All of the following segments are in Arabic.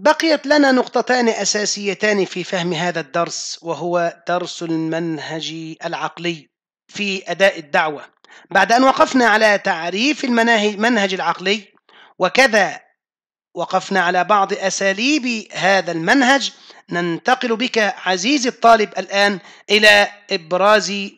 بقيت لنا نقطتان اساسيتان في فهم هذا الدرس وهو درس المنهج العقلي في اداء الدعوه بعد ان وقفنا على تعريف المنهج العقلي وكذا وقفنا على بعض اساليب هذا المنهج ننتقل بك عزيزي الطالب الان الى ابراز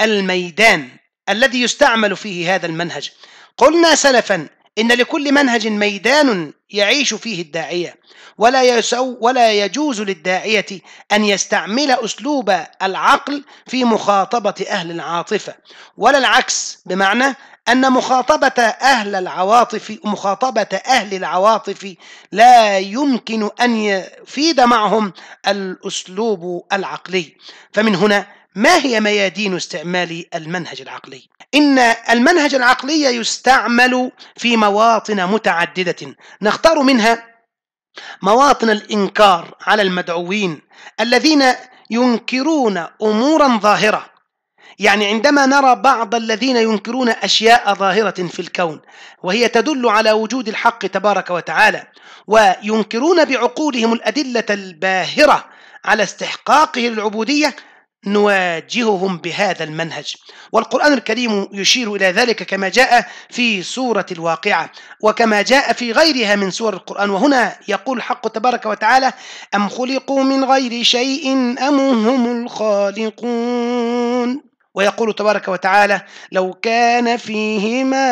الميدان الذي يستعمل فيه هذا المنهج قلنا سلفا إن لكل منهج ميدان يعيش فيه الداعية ولا يسو ولا يجوز للداعية أن يستعمل أسلوب العقل في مخاطبة أهل العاطفة ولا العكس بمعنى أن مخاطبة أهل العواطف مخاطبة أهل العواطف لا يمكن أن يفيد معهم الأسلوب العقلي فمن هنا ما هي ميادين استعمال المنهج العقلي؟ إن المنهج العقلي يستعمل في مواطن متعددة نختار منها مواطن الإنكار على المدعوين الذين ينكرون أمورا ظاهرة يعني عندما نرى بعض الذين ينكرون أشياء ظاهرة في الكون وهي تدل على وجود الحق تبارك وتعالى وينكرون بعقولهم الأدلة الباهرة على استحقاقه للعبودية نواجههم بهذا المنهج والقرآن الكريم يشير إلى ذلك كما جاء في سورة الواقعة وكما جاء في غيرها من سور القرآن وهنا يقول الحق تبارك وتعالى أم خلقوا من غير شيء أم هم الخالقون ويقول تبارك وتعالى لو كان فيهما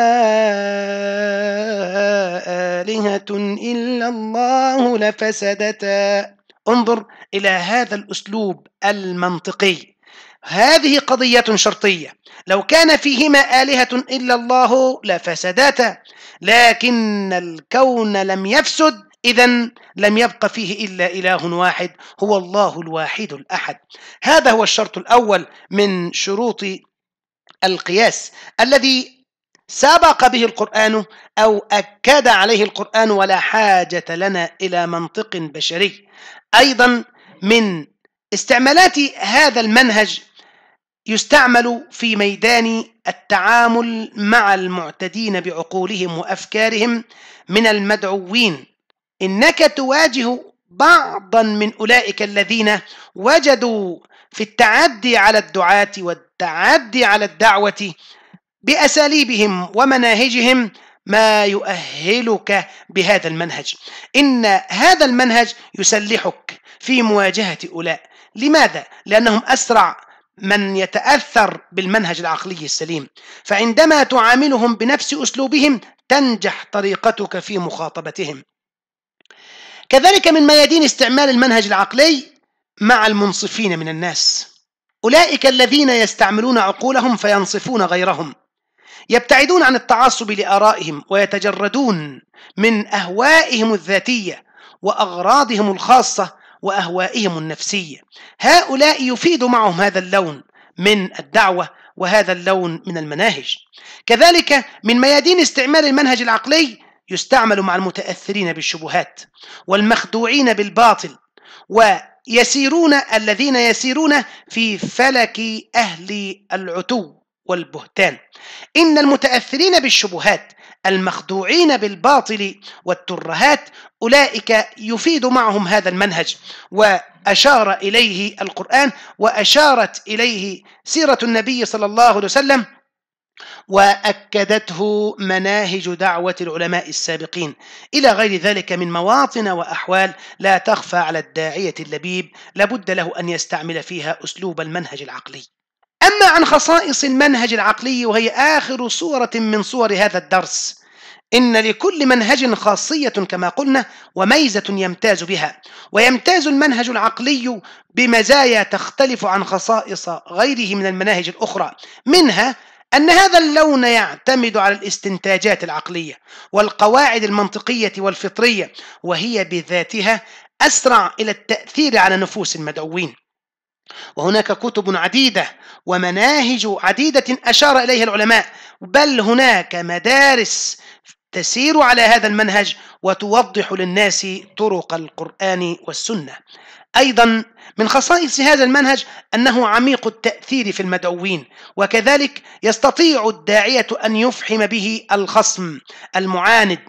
آلهة إلا الله لفسدتا انظر إلى هذا الأسلوب المنطقي هذه قضية شرطية لو كان فيهما آلهة إلا الله لفسدتا لكن الكون لم يفسد إذا لم يبق فيه إلا إله واحد هو الله الواحد الأحد هذا هو الشرط الأول من شروط القياس الذي سبق به القرآن أو أكد عليه القرآن ولا حاجة لنا إلى منطق بشري أيضا من استعمالات هذا المنهج يستعمل في ميدان التعامل مع المعتدين بعقولهم وأفكارهم من المدعوين إنك تواجه بعضا من أولئك الذين وجدوا في التعدي على الدعاة والتعدي على الدعوة بأساليبهم ومناهجهم ما يؤهلك بهذا المنهج إن هذا المنهج يسلحك في مواجهة أولاء لماذا؟ لأنهم أسرع من يتأثر بالمنهج العقلي السليم فعندما تعاملهم بنفس أسلوبهم تنجح طريقتك في مخاطبتهم كذلك من ميادين استعمال المنهج العقلي مع المنصفين من الناس أولئك الذين يستعملون عقولهم فينصفون غيرهم يبتعدون عن التعصب لارائهم ويتجردون من اهوائهم الذاتيه واغراضهم الخاصه واهوائهم النفسيه هؤلاء يفيد معهم هذا اللون من الدعوه وهذا اللون من المناهج كذلك من ميادين استعمال المنهج العقلي يستعمل مع المتاثرين بالشبهات والمخدوعين بالباطل ويسيرون الذين يسيرون في فلك اهل العتو والبهتان إن المتأثرين بالشبهات المخدوعين بالباطل والترهات أولئك يفيد معهم هذا المنهج وأشار إليه القرآن وأشارت إليه سيرة النبي صلى الله عليه وسلم واكدته مناهج دعوه العلماء السابقين الى غير ذلك من مواطن واحوال لا تخفى على الداعيه اللبيب لابد له ان يستعمل فيها اسلوب المنهج العقلي أما عن خصائص المنهج العقلي وهي آخر صورة من صور هذا الدرس إن لكل منهج خاصية كما قلنا وميزة يمتاز بها ويمتاز المنهج العقلي بمزايا تختلف عن خصائص غيره من المناهج الأخرى منها أن هذا اللون يعتمد على الاستنتاجات العقلية والقواعد المنطقية والفطرية وهي بذاتها أسرع إلى التأثير على نفوس المدعوين وهناك كتب عديدة ومناهج عديدة أشار إليها العلماء بل هناك مدارس تسير على هذا المنهج وتوضح للناس طرق القرآن والسنة أيضا من خصائص هذا المنهج أنه عميق التأثير في المدعوين وكذلك يستطيع الداعية أن يفحم به الخصم المعاند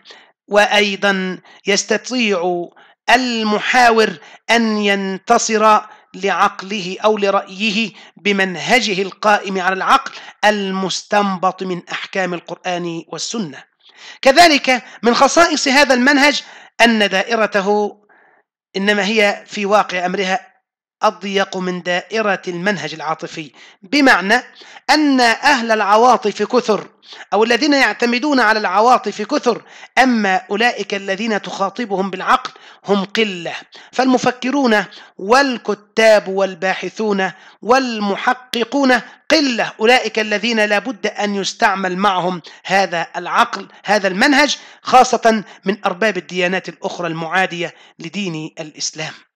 وأيضا يستطيع المحاور أن ينتصر لعقله او لرايه بمنهجه القائم على العقل المستنبط من احكام القران والسنه كذلك من خصائص هذا المنهج ان دائرته انما هي في واقع امرها أضيق من دائرة المنهج العاطفي بمعنى أن أهل العواطف كثر أو الذين يعتمدون على العواطف كثر أما أولئك الذين تخاطبهم بالعقل هم قلة فالمفكرون والكتاب والباحثون والمحققون قلة أولئك الذين لابد أن يستعمل معهم هذا العقل هذا المنهج خاصة من أرباب الديانات الأخرى المعادية لدين الإسلام